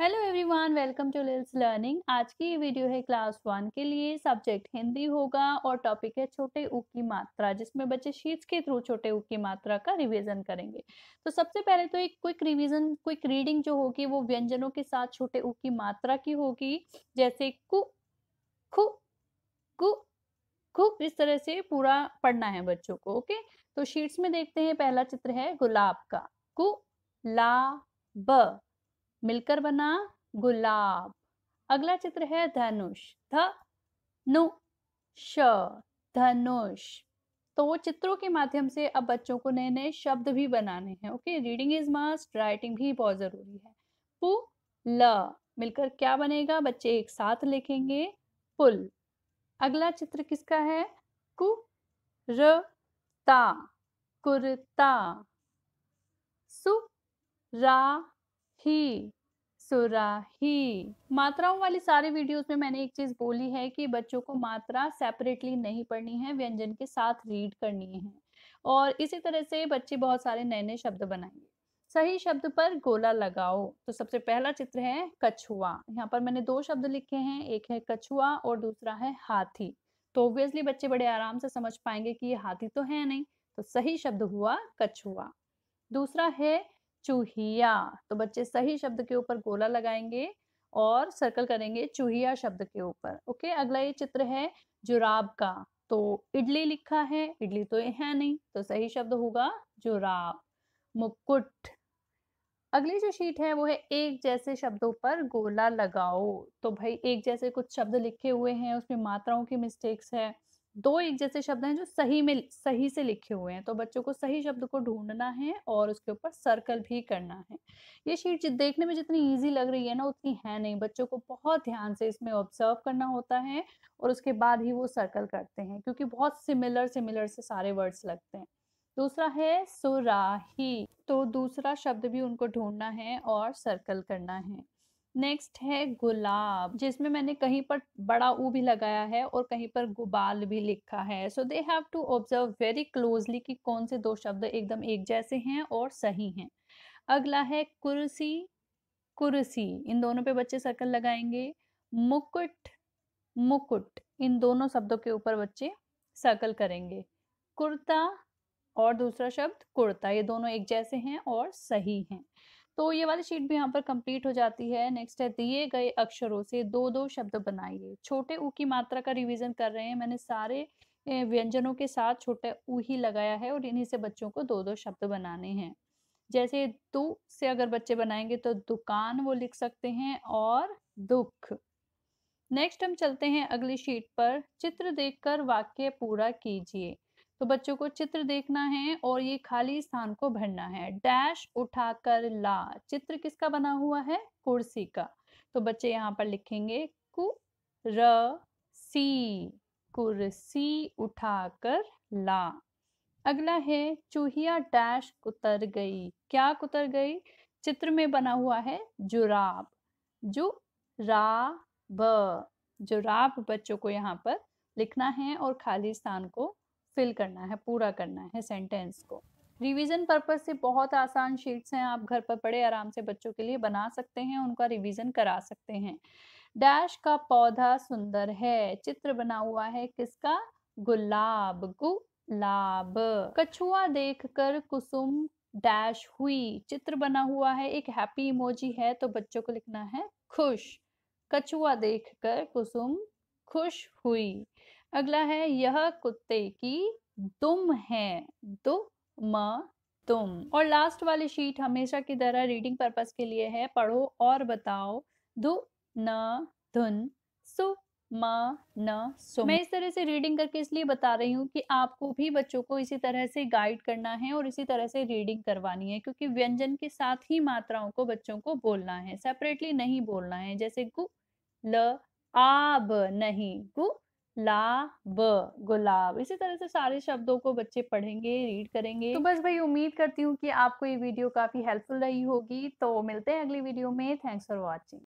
hello everyone welcome to Lil's learning आज की ये वीडियो है क्लास वन के लिए सब्जेक्ट हिंदी होगा और टॉपिक है छोटे ऊ की मात्रा जिसमें बच्चे शीट्स के थ्रू छोटे ऊ की मात्रा का रिवीजन करेंगे तो सबसे पहले तो एक क्विक रिवीजन क्विक रीडिंग जो होगी वो व्यंजनों के साथ छोटे ऊ की मात्रा की होगी जैसे कु खु कु खु इस तरह से पूरा पढ़ना है बच्चों को ओके तो शीट्स में देखते हैं पहला चित्र है गुलाब का कु ला ब मिलकर बना गुलाब अगला चित्र है धनुष नु श धनुष तो वो चित्रों के माध्यम से अब बच्चों को नए नए शब्द भी बनाने हैं okay reading is must writing भी बहुत ज़रूरी है पु ल मिलकर क्या बनेगा बच्चे एक साथ लिखेंगे पुल अगला चित्र किसका है कु र ता कुर्ता सु रा ही सुराही मात्राओं वाली सारी वीडियोस में मैंने एक चीज बोली है कि बच्चों को मात्रा सेपरेटली नहीं पढ़नी है व्यंजन के साथ रीड करनी है और इसी तरह से बच्चे बहुत सारे नए नए शब्द बनाएंगे सही शब्द पर गोला लगाओ तो सबसे पहला चित्र है कछुआ यहाँ पर मैंने दो शब्द लिखे हैं एक है कछुआ और दूसरा है हाथी तो ऑब्वियसली बच्चे बड़े आराम से समझ पाएंगे कि ये हाथी तो है नहीं तो सही शब्द हुआ कछुआ दूसरा है चूहिया तो बच्चे सही शब्द के ऊपर गोला लगाएंगे और सर्कल करेंगे चूहिया शब्द के ऊपर ओके अगला ये चित्र है जुराब का तो इडली लिखा है इडली तो है नहीं तो सही शब्द होगा जुराब मुकुट अगली जो शीट है वो है एक जैसे शब्दों पर गोला लगाओ तो भाई एक जैसे कुछ शब्द लिखे हुए हैं उसमें मात्राओं की मिस्टेक्स है दो एक जैसे शब्द हैं जो सही में सही से लिखे हुए हैं तो बच्चों को सही शब्द को ढूंढना है और उसके ऊपर सर्कल भी करना है ये शीट देखने में जितनी इजी लग रही है ना उतनी है नहीं बच्चों को बहुत ध्यान से इसमें ऑब्जर्व करना होता है और उसके बाद ही वो सर्कल करते हैं क्योंकि बहुत सिमिलर सिमिलर से सारे वर्ड्स लगते हैं दूसरा है सुराही तो दूसरा शब्द भी उनको ढूंढना है और सर्कल करना है नेक्स्ट है गुलाब जिसमें मैंने कहीं पर बड़ा ऊ भी लगाया है और कहीं पर गुबाल भी लिखा है so they have to observe very closely कि कौन से दो शब्द एकदम एक जैसे हैं और सही हैं अगला है कुर्सी कुर्सी इन दोनों पे बच्चे सर्कल लगाएंगे मुकुट मुकुट इन दोनों शब्दों के ऊपर बच्चे सर्कल करेंगे कुर्ता और दूसरा शब्द कुर्ता ये दोनों एक जैसे हैं और सही हैं तो ये वाली शीट भी यहाँ पर कंप्लीट हो जाती है नेक्स्ट है दिए गए अक्षरों से दो दो शब्द बनाइए छोटे ऊ की मात्रा का रिवीजन कर रहे हैं मैंने सारे व्यंजनों के साथ छोटे ऊ ही लगाया है और इन्हीं से बच्चों को दो दो शब्द बनाने हैं जैसे दु से अगर बच्चे बनाएंगे तो दुकान वो लिख सकते हैं और दुख नेक्स्ट हम चलते हैं अगली शीट पर चित्र देखकर वाक्य पूरा कीजिए तो बच्चों को चित्र देखना है और ये खाली स्थान को भरना है डैश उठाकर ला चित्र किसका बना हुआ है कुर्सी का तो बच्चे यहाँ पर लिखेंगे कु र सी कुर्सी उठाकर ला अगला है चूहिया डैश उतर गई क्या कुतर गई चित्र में बना हुआ है जुराब जो रा ब जुराब बच्चों को यहाँ पर लिखना है और खाली स्थान को फिल करना है पूरा करना है सेंटेंस को रिवीजन पर्पज से बहुत आसान शीट्स हैं आप घर पर पड़े आराम से बच्चों के लिए बना सकते हैं उनका रिवीजन करा सकते हैं डैश का पौधा सुंदर है चित्र बना हुआ है किसका गुलाब गुलाब कछुआ देखकर कुसुम डैश हुई चित्र बना हुआ है एक हैप्पी इमोजी है तो बच्चों को लिखना है खुश कछुआ देखकर कुसुम खुश हुई अगला है यह कुत्ते की दुम है दु म तुम और लास्ट वाली शीट हमेशा की तरह रीडिंग पर्पस के लिए है पढ़ो और बताओ दु न धुन सु मा न सु मैं इस तरह से रीडिंग करके इसलिए बता रही हूँ कि आपको भी बच्चों को इसी तरह से गाइड करना है और इसी तरह से रीडिंग करवानी है क्योंकि व्यंजन के साथ ही मात्राओं को बच्चों को बोलना है सेपरेटली नहीं बोलना है जैसे गु ल आब नहीं गु ब गुलाब इसी तरह से सारे शब्दों को बच्चे पढ़ेंगे रीड करेंगे तो बस भाई उम्मीद करती हूँ कि आपको ये वीडियो काफी हेल्पफुल रही होगी तो मिलते हैं अगली वीडियो में थैंक्स फॉर वॉचिंग